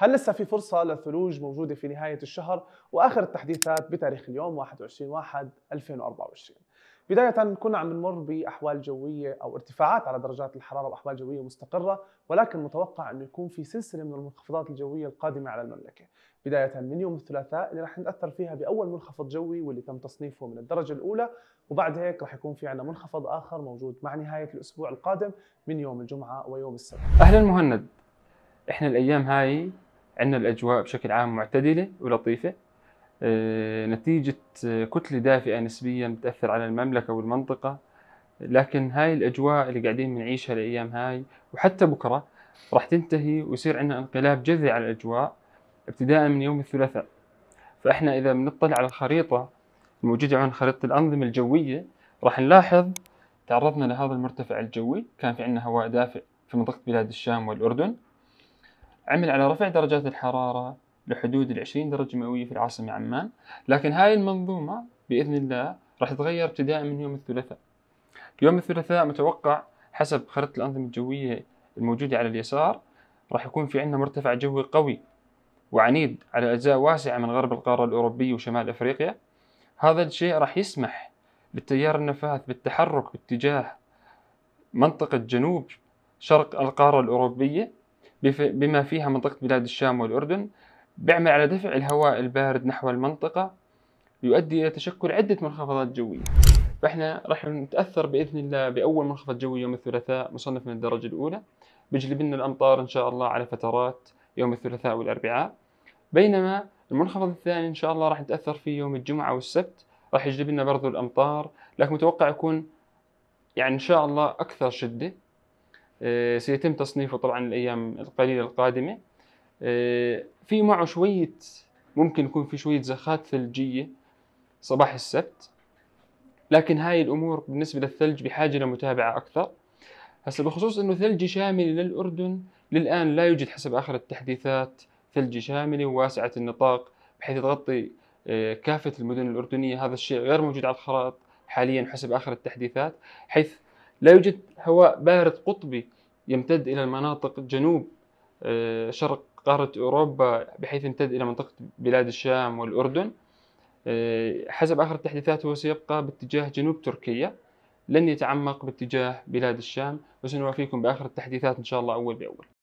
هل لسه في فرصة للثلوج موجودة في نهاية الشهر وآخر التحديثات بتاريخ اليوم 21 واحد 2024 بداية كنا عم نمر بأحوال جوية أو ارتفاعات على درجات الحرارة وأحوال جوية مستقرة ولكن متوقع أنه يكون في سلسلة من المنخفضات الجوية القادمة على المملكة بداية من يوم الثلاثاء اللي رح نتأثر فيها بأول منخفض جوي واللي تم تصنيفه من الدرجة الأولى وبعد هيك رح يكون في عنا منخفض آخر موجود مع نهاية الأسبوع القادم من يوم الجمعة ويوم السبت أهلا مهند إحنا الأيام هاي عندنا الأجواء بشكل عام معتدلة ولطيفة آه، نتيجة آه، كتلة دافئة نسبيا بتأثر على المملكة والمنطقة لكن هاي الأجواء اللي قاعدين بنعيشها الأيام هاي وحتى بكرة راح تنتهي ويصير عندنا انقلاب جذري على الأجواء ابتداء من يوم الثلاثاء فإحنا إذا بنطلع على الخريطة الموجودة عن خريطة الأنظمة الجوية راح نلاحظ تعرضنا لهذا المرتفع الجوي كان في عندنا هواء دافئ في منطقة بلاد الشام والأردن عمل على رفع درجات الحرارة لحدود العشرين درجة مئوية في العاصمة عمان لكن هاي المنظومة بإذن الله راح تتغير ابتداء من يوم الثلاثاء يوم الثلاثاء متوقع حسب خريطة الأنظمة الجوية الموجودة على اليسار راح يكون في عندنا مرتفع جوي قوي وعنيد على أجزاء واسعة من غرب القارة الأوروبية وشمال أفريقيا هذا الشيء راح يسمح للتيار النفاث بالتحرك باتجاه منطقة جنوب شرق القارة الأوروبية بما فيها منطقة بلاد الشام والأردن بيعمل على دفع الهواء البارد نحو المنطقة يؤدي إلى تشكل عدة منخفضات جوية فإحنا راح نتأثر بإذن الله بأول منخفض جوي يوم الثلاثاء مصنف من الدرجة الأولى بيجلب لنا الأمطار إن شاء الله على فترات يوم الثلاثاء والأربعاء بينما المنخفض الثاني إن شاء الله راح نتأثر فيه يوم الجمعة والسبت راح يجلب لنا برضو الأمطار لكن متوقع يكون يعني إن شاء الله أكثر شدة آه، سيتم تصنيفه طبعا الايام القليله القادمه آه، في معه شويه ممكن يكون في شويه زخات ثلجيه صباح السبت لكن هاي الامور بالنسبه للثلج بحاجه لمتابعه اكثر هسه بخصوص انه ثلج شامل للاردن للان لا يوجد حسب اخر التحديثات ثلج شامل وواسعه النطاق بحيث تغطي آه، كافه المدن الاردنيه هذا الشيء غير موجود على الخرائط حاليا حسب اخر التحديثات حيث لا يوجد هواء بارد قطبي يمتد إلى المناطق جنوب آه، شرق قارة أوروبا بحيث يمتد إلى منطقة بلاد الشام والأردن آه، حسب آخر التحديثات هو سيبقى باتجاه جنوب تركيا لن يتعمق باتجاه بلاد الشام وسنوافيكم بآخر التحديثات إن شاء الله أول بأول